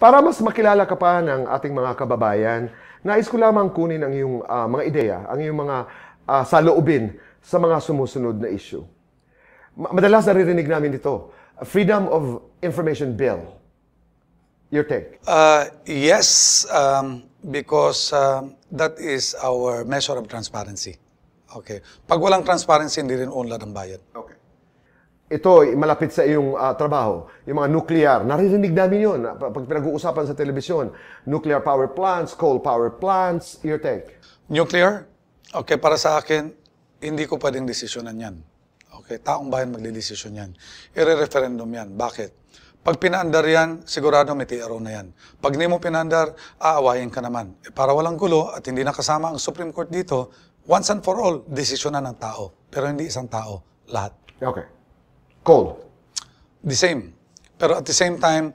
Para mas makilala ka pa ng ating mga kababayan, nais ko lamang kunin ang iyong uh, mga ideya, ang iyong mga uh, saloobin sa mga sumusunod na issue. Madalas naririnig namin ito, Freedom of Information Bill. Your take? Uh, yes, um, because uh, that is our measure of transparency. Okay. Pag walang transparency, hindi rin unlad ang bayan. Okay ito, eh, malapit sa iyong uh, trabaho, yung mga nuclear, naririnig namin yun ah, pag pinag-uusapan sa telebisyon. Nuclear power plants, coal power plants, your take? Nuclear? Okay, para sa akin, hindi ko pwedeng desisyonan yan. Okay, taong bayan magdidesisyon yan. Ire-referendum yan. Bakit? Pag pinaandar yan, sigurado may TRO na yan. Pag hindi mo pinaandar, aawayin ka naman. E para walang gulo at hindi nakasama ang Supreme Court dito, once and for all, desisyonan ng tao. Pero hindi isang tao, lahat. Okay coal? The same. Pero at the same time,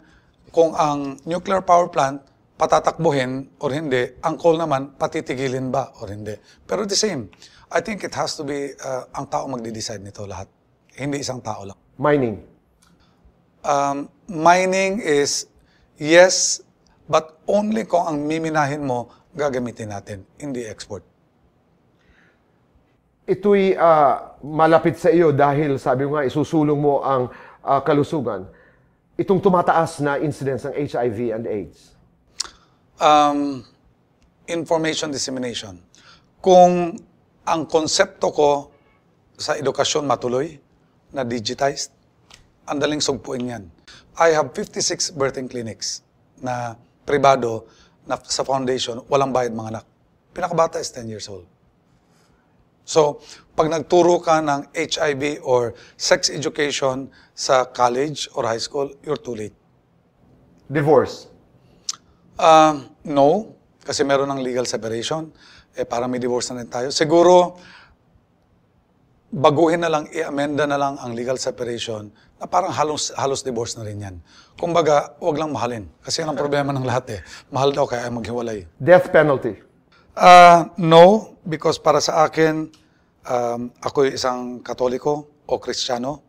kung ang nuclear power plant patatakbuhin or hindi, ang coal naman patitigilin ba or hindi. Pero the same. I think it has to be uh, ang tao magde-decide nito lahat. Hindi isang tao lang. Mining. Um, mining is yes, but only kung ang miminahin mo gagamitin natin, hindi export ito'y uh, malapit sa iyo dahil sabi mo nga isusulong mo ang uh, kalusugan. Itong tumataas na incidence ng HIV and AIDS. Um, information dissemination. Kung ang konsepto ko sa edukasyon matuloy na digitized, ang daling sugpuin yan. I have 56 birthing clinics na pribado na sa foundation, walang bayad mga anak. Pinakabata is 10 years old. So, pag nagturo ka ng HIV or sex education sa college or high school, you're too late. Divorce? Uh, no, kasi meron ng legal separation. Eh, para may divorce na rin tayo. Siguro, baguhin na lang, i-amenda na lang ang legal separation na parang halos, halos divorce na rin yan. Kumbaga, wag lang mahalin. Kasi yan ang problema ng lahat eh. Mahal daw kaya maghiwalay. Death penalty. Uh, no, because para sa akin, um, ako isang katoliko o kristyano.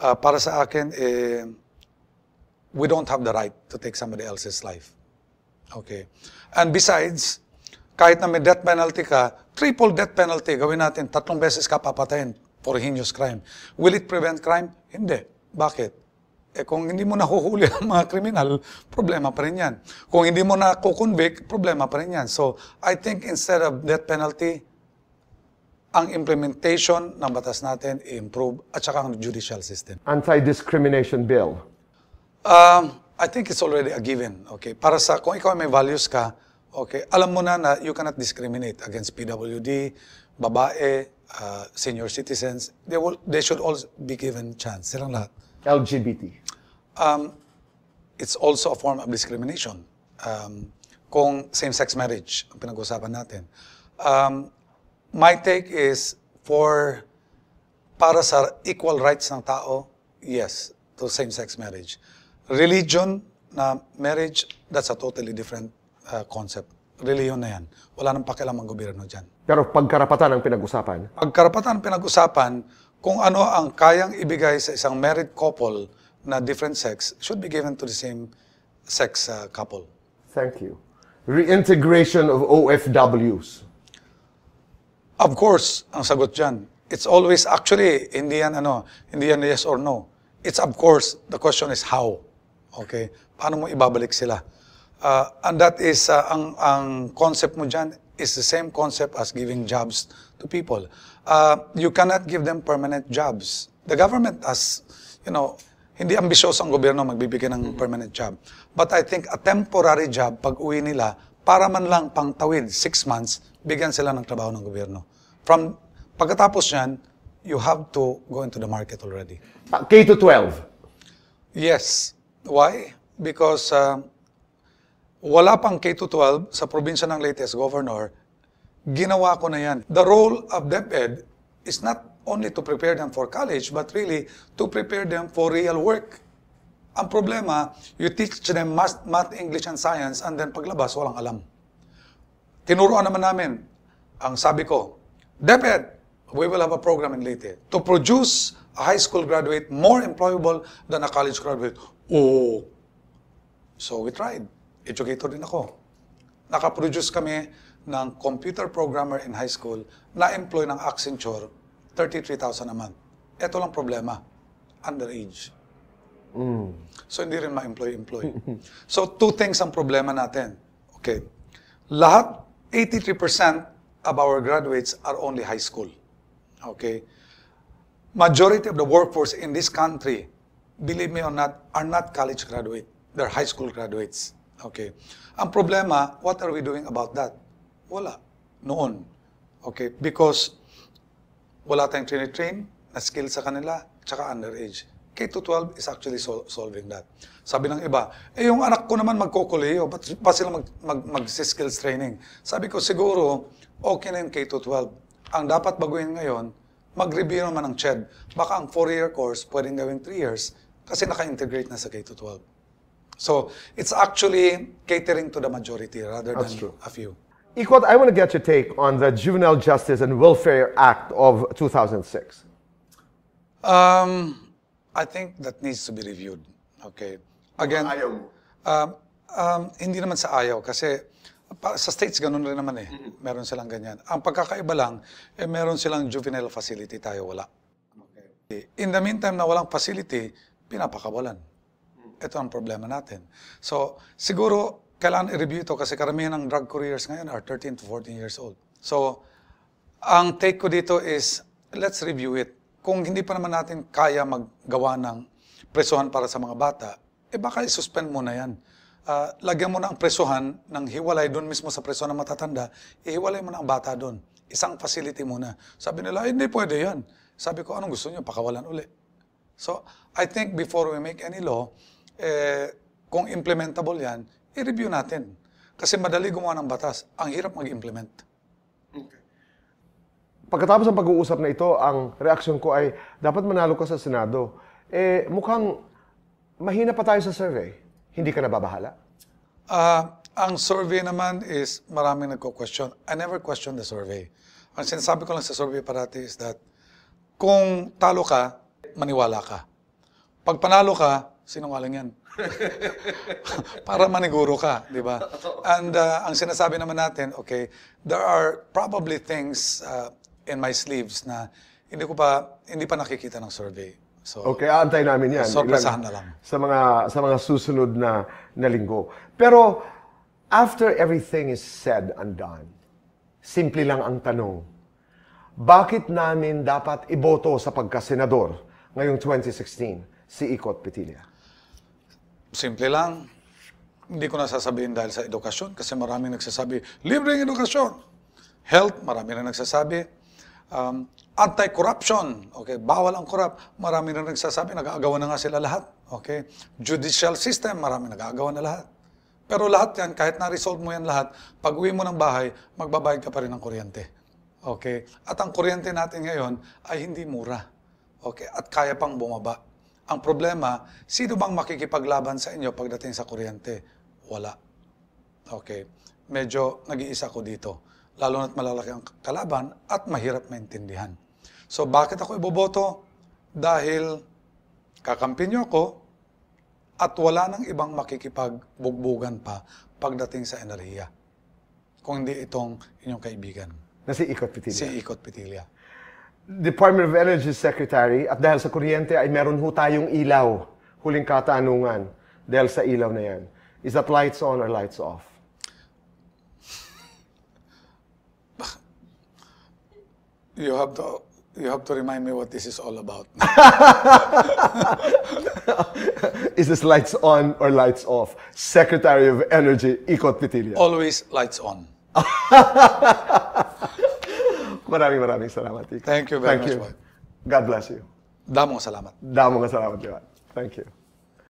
Uh, ah, para sa akin, eh, we don't have the right to take somebody else's life. Okay. And besides, kahit na may death penalty ka, triple death penalty, gawin natin, tatlong beses ka papatayin for heinous crime. Will it prevent crime? Hindi. Bakit? Eh kung hindi mo nahuhuli ang mga kriminal, problema pa rin yan. Kung hindi mo nakukonvict, problema pa rin yan. So, I think instead of death penalty, ang implementation ng batas natin improve at saka ang judicial system. Anti-discrimination bill. Um, I think it's already a given. Okay. Para sa, kung ikaw ay may values ka, okay, alam mo na na you cannot discriminate against PWD, babae, uh, senior citizens. They, will, they should all be given chance. Silang lahat. LGBT? Um, it's also a form of discrimination. Um, kung same-sex marriage ang pinag-usapan natin. Um, my take is for para sa equal rights ng tao, yes, to same-sex marriage. Religion na marriage, that's a totally different uh, concept. Reliyon na yan. Wala nang pakialam ang gobyerno dyan. Pero pagkarapatan ang pinag-usapan? Pagkarapatan ang pinag-usapan, kung ano ang kayang ibigay sa isang married couple na different sex should be given to the same sex uh, couple. Thank you. Reintegration of OFWs. Of course, ang sagot dyan. It's always actually, hindi yan ano, hindi yan yes or no. It's of course, the question is how. Okay? Paano mo ibabalik sila? Uh, and that is, uh, ang, ang concept mo dyan is the same concept as giving jobs to people uh, you cannot give them permanent jobs. The government has, you know, hindi ambisyoso ang gobyerno magbibigay ng mm-hmm. permanent job. But I think a temporary job, pag uwi nila, para man lang pangtawid, six months, bigyan sila ng trabaho ng gobyerno. From, pagkatapos yan, you have to go into the market already. Ah, K to 12? Yes. Why? Because uh, wala pang K to 12 sa probinsya ng latest governor Ginawa ko na yan. The role of DepEd is not only to prepare them for college, but really to prepare them for real work. Ang problema, you teach them math, math English, and science, and then paglabas, walang alam. Tinuruan naman namin, ang sabi ko, DepEd, we will have a program in Leyte to produce a high school graduate more employable than a college graduate. Oh! So we tried. Educator din ako nakaproduce kami ng computer programmer in high school na employ ng Accenture 33,000 a month. Ito lang problema, underage. Mm. So hindi rin ma-employ-employ. so two things ang problema natin. Okay. Lahat 83% of our graduates are only high school. Okay. Majority of the workforce in this country, believe me or not, are not college graduate. They're high school graduates. Okay. Ang problema, what are we doing about that? Wala. Noon. Okay. Because wala tayong trinitrain na skill sa kanila, tsaka underage. K-12 is actually sol- solving that. Sabi ng iba, eh yung anak ko naman magkokoleo, ba't pa sila mag, mag, mag-skills training? Sabi ko, siguro, okay na yung K-12. Ang dapat baguhin ngayon, mag-review naman ng CHED. Baka ang 4-year course, pwedeng gawing 3 years kasi naka-integrate na sa K-12. So it's actually catering to the majority rather That's than true. a few. Ikot, I want to get your take on the Juvenile Justice and Welfare Act of 2006. Um, I think that needs to be reviewed. Okay. Again, ayaw Um, um, hindi naman sa ayaw kasi sa states ganun rin naman eh. Meron silang ganyan. Ang pagkakaiba lang, eh, meron silang juvenile facility tayo wala. Okay. In the meantime na walang facility, pinapakawalan ito ang problema natin. So, siguro, kailangan i-review ito kasi karamihan ng drug couriers ngayon are 13 to 14 years old. So, ang take ko dito is, let's review it. Kung hindi pa naman natin kaya maggawa ng presuhan para sa mga bata, eh baka i-suspend mo na yan. Uh, lagyan mo na ang presuhan ng hiwalay doon mismo sa presuhan ng matatanda, ihiwalay mo na ang bata doon. Isang facility muna. Sabi nila, hindi pwede yan. Sabi ko, anong gusto nyo? Pakawalan uli. So, I think before we make any law, eh, kung implementable yan, i-review natin. Kasi madali gumawa ng batas. Ang hirap mag-implement. Okay. Pagkatapos ng pag-uusap na ito, ang reaksyon ko ay dapat manalo ka sa Senado. Eh, mukhang mahina pa tayo sa survey. Hindi ka nababahala? Uh, ang survey naman is maraming nagko-question. I never question the survey. Ang sinasabi ko lang sa survey parati is that kung talo ka, maniwala ka. Pag panalo ka, sinungaling yan. Para maniguro ka, di ba? And uh, ang sinasabi naman natin, okay, there are probably things uh, in my sleeves na hindi ko pa hindi pa nakikita ng survey. So, okay, aantay namin yan. Sorpresahan na lang. Sa mga, sa mga susunod na, na linggo. Pero, after everything is said and done, simple lang ang tanong, bakit namin dapat iboto sa pagkasenador ngayong 2016 si Ikot Petilia? Simple lang. Hindi ko nasasabihin dahil sa edukasyon kasi maraming nagsasabi, libreng edukasyon. Health, maraming na nagsasabi. Um, anti-corruption, okay, bawal ang corrupt. Marami na nagsasabi, nag-aagawan na nga sila lahat. Okay? Judicial system, marami nag-aagawan na lahat. Pero lahat yan, kahit na-resolve mo yan lahat, pag uwi mo ng bahay, magbabayad ka pa rin ng kuryente. Okay? At ang kuryente natin ngayon ay hindi mura. Okay? At kaya pang bumaba. Ang problema, sino bang makikipaglaban sa inyo pagdating sa kuryente? Wala. Okay. Medyo nag-iisa ko dito. Lalo na't malalaki ang kalaban at mahirap maintindihan. So bakit ako iboboto? Dahil kakampi niyo ako at wala nang ibang makikipagbugbugan pa pagdating sa enerhiya. Kung hindi itong inyong kaibigan. Na si Ikot Pitilia. Si Ikot Pitilia. Department of Energy Secretary at dahil sa kuryente ay meron ho tayong ilaw. Huling katanungan dahil sa ilaw na yan. Is that lights on or lights off? You have to you have to remind me what this is all about. is this lights on or lights off? Secretary of Energy, Ikot Pitilia. Always lights on. Maraming maraming salamat. Thank you very Thank much. You. God bless you. Damo salamat. Damo salamat, Liwan. Thank you.